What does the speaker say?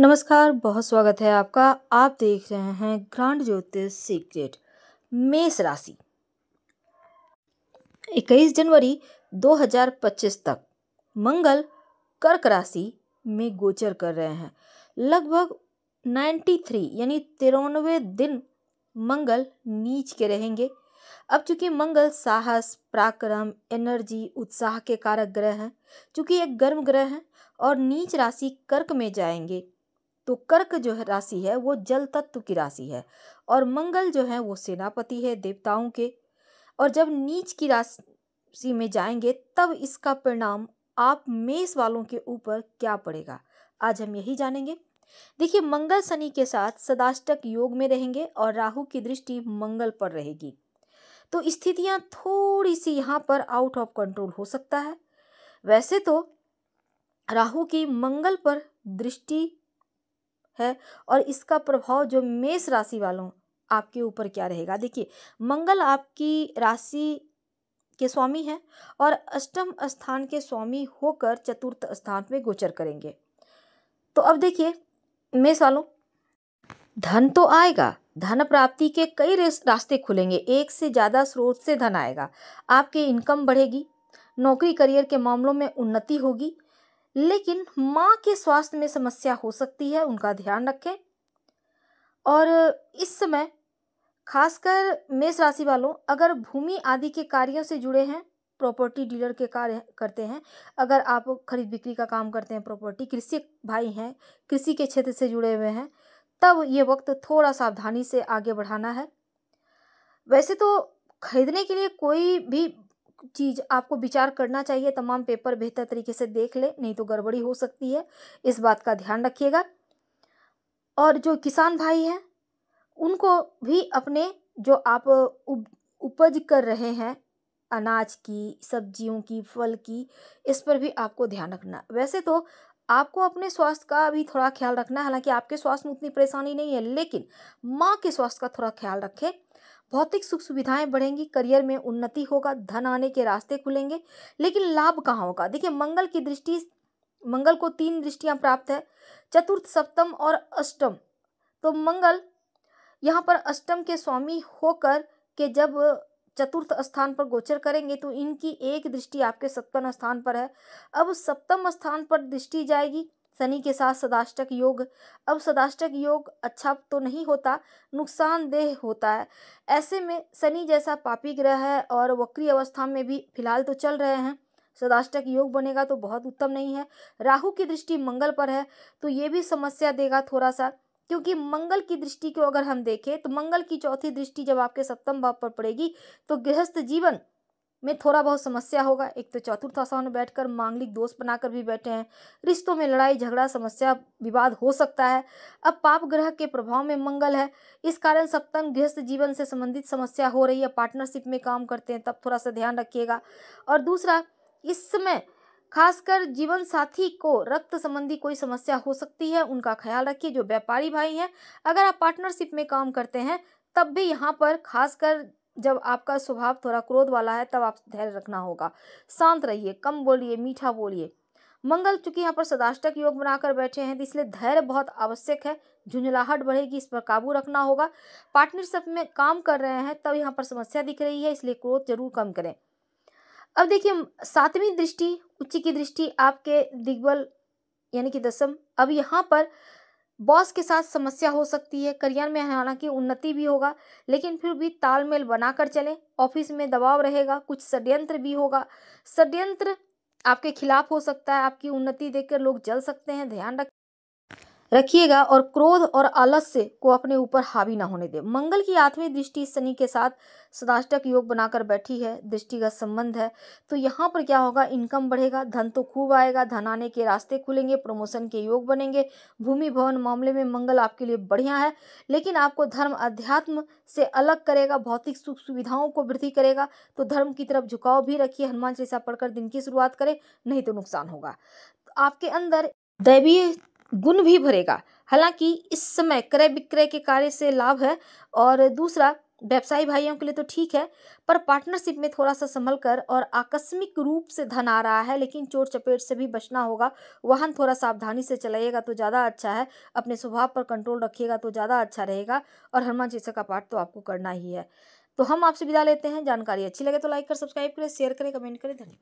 नमस्कार बहुत स्वागत है आपका आप देख रहे हैं ग्रांड ज्योतिष सीक्रेट मेष राशि 21 जनवरी 2025 तक मंगल कर्क राशि में गोचर कर रहे हैं लगभग 93 यानी तिरानवे दिन मंगल नीच के रहेंगे अब चूंकि मंगल साहस पराक्रम एनर्जी उत्साह के कारक ग्रह हैं चूंकि एक गर्म ग्रह हैं और नीच राशि कर्क में जाएंगे तो कर्क जो है राशि है वो जल तत्व की राशि है और मंगल जो है वो सेनापति है देवताओं के और जब नीच की राशि में जाएंगे तब इसका परिणाम आप मेष वालों के ऊपर क्या पड़ेगा आज हम यही जानेंगे देखिए मंगल शनि के साथ सदाष्टक योग में रहेंगे और राहु की दृष्टि मंगल पर रहेगी तो स्थितियां थोड़ी सी यहाँ पर आउट ऑफ कंट्रोल हो सकता है वैसे तो राहु की मंगल पर दृष्टि है और इसका प्रभाव जो मेष राशि वालों आपके ऊपर क्या रहेगा देखिए मंगल आपकी राशि के स्वामी हैं और अष्टम स्थान के स्वामी होकर चतुर्थ स्थान में गोचर करेंगे तो अब देखिए मेष वालों धन तो आएगा धन प्राप्ति के कई रास्ते खुलेंगे एक से ज़्यादा स्रोत से धन आएगा आपकी इनकम बढ़ेगी नौकरी करियर के मामलों में उन्नति होगी लेकिन माँ के स्वास्थ्य में समस्या हो सकती है उनका ध्यान रखें और इस समय खासकर मेष राशि वालों अगर भूमि आदि के कार्यों से जुड़े हैं प्रॉपर्टी डीलर के कार्य करते हैं अगर आप खरीद बिक्री का काम करते हैं प्रॉपर्टी कृषि भाई हैं कृषि के क्षेत्र से जुड़े हुए हैं तब ये वक्त थोड़ा सावधानी से आगे बढ़ाना है वैसे तो खरीदने के लिए कोई भी चीज़ आपको विचार करना चाहिए तमाम पेपर बेहतर तरीके से देख ले नहीं तो गड़बड़ी हो सकती है इस बात का ध्यान रखिएगा और जो किसान भाई हैं उनको भी अपने जो आप उपज कर रहे हैं अनाज की सब्जियों की फल की इस पर भी आपको ध्यान रखना वैसे तो आपको अपने स्वास्थ्य का भी थोड़ा ख्याल रखना है हालांकि आपके स्वास्थ्य में उतनी परेशानी नहीं है लेकिन माँ के स्वास्थ्य का थोड़ा ख्याल रखें भौतिक सुख सुविधाएं बढ़ेंगी करियर में उन्नति होगा धन आने के रास्ते खुलेंगे लेकिन लाभ कहाँ होगा देखिए मंगल की दृष्टि मंगल को तीन दृष्टियां प्राप्त है चतुर्थ सप्तम और अष्टम तो मंगल यहाँ पर अष्टम के स्वामी होकर के जब चतुर्थ स्थान पर गोचर करेंगे तो इनकी एक दृष्टि आपके सप्तम स्थान पर है अब सप्तम स्थान पर दृष्टि जाएगी शनि के साथ सदाष्टक योग अब सदाष्टक योग अच्छा तो नहीं होता नुकसानदेह होता है ऐसे में शनि जैसा पापी ग्रह है और वक्री अवस्था में भी फिलहाल तो चल रहे हैं सदाष्टक योग बनेगा तो बहुत उत्तम नहीं है राहु की दृष्टि मंगल पर है तो ये भी समस्या देगा थोड़ा सा क्योंकि मंगल की दृष्टि को अगर हम देखें तो मंगल की चौथी दृष्टि जब आपके सप्तम भाव पर पड़ेगी तो गृहस्थ जीवन में थोड़ा बहुत समस्या होगा एक तो चतुर्थ आसान में बैठकर मांगलिक दोष बनाकर भी बैठे हैं रिश्तों में लड़ाई झगड़ा समस्या विवाद हो सकता है अब पाप ग्रह के प्रभाव में मंगल है इस कारण सप्तम गृहस्थ जीवन से संबंधित समस्या हो रही है पार्टनरशिप में काम करते हैं तब थोड़ा सा ध्यान रखिएगा और दूसरा इस समय खासकर जीवन साथी को रक्त संबंधी कोई समस्या हो सकती है उनका ख्याल रखिए जो व्यापारी भाई हैं अगर आप पार्टनरशिप में काम करते हैं तब भी यहाँ पर खासकर जब आपका स्वभाव थोड़ा क्रोध वाला है तब आप धैर्य रखना होगा शांत रहिए कम बोलिए मीठा बोलिए मंगल चूंकि यहाँ पर सदाष्टक योग बनाकर बैठे हैं तो इसलिए धैर्य बहुत आवश्यक है झुंझलाहट बढ़ेगी इस पर काबू रखना होगा पार्टनरशिप में काम कर रहे हैं तब यहाँ पर समस्या दिख रही है इसलिए क्रोध जरूर कम करें अब देखिए सातवीं दृष्टि उच्च की दृष्टि आपके दिग्बल यानी कि दसम अब यहाँ पर बॉस के साथ समस्या हो सकती है करियर में हालांकि उन्नति भी होगा लेकिन फिर भी तालमेल बनाकर चलें ऑफिस में दबाव रहेगा कुछ षड्यंत्र भी होगा षड्यंत्र आपके खिलाफ हो सकता है आपकी उन्नति देखकर लोग जल सकते हैं ध्यान रख रखिएगा और क्रोध और आलस्य को अपने ऊपर हावी ना होने दे मंगल की आठवीं दृष्टि शनि के साथ सदाष्टक योग बनाकर बैठी है दृष्टि का संबंध है तो यहाँ पर क्या होगा इनकम बढ़ेगा धन तो खूब आएगा धन आने के रास्ते खुलेंगे प्रमोशन के योग बनेंगे भूमि भवन मामले में मंगल आपके लिए बढ़िया है लेकिन आपको धर्म अध्यात्म से अलग करेगा भौतिक सुख सुविधाओं को वृद्धि करेगा तो धर्म की तरफ झुकाव भी रखिए हनुमान चालीसा पढ़कर दिन की शुरुआत करें नहीं तो नुकसान होगा आपके अंदर दैवीय गुण भी भरेगा हालांकि इस समय क्रय विक्रय के कार्य से लाभ है और दूसरा व्यवसायी भाइयों के लिए तो ठीक है पर पार्टनरशिप में थोड़ा सा संभल कर और आकस्मिक रूप से धन आ रहा है लेकिन चोट चपेट से भी बचना होगा वाहन थोड़ा सावधानी से चलाइएगा तो ज़्यादा अच्छा है अपने स्वभाव पर कंट्रोल रखिएगा तो ज़्यादा अच्छा रहेगा और हनुमान चालीसा का पाठ तो आपको करना ही है तो हम आपसे विदा लेते हैं जानकारी अच्छी लगे तो लाइक कर सब्सक्राइब करें शेयर करें कमेंट करें धन्यवाद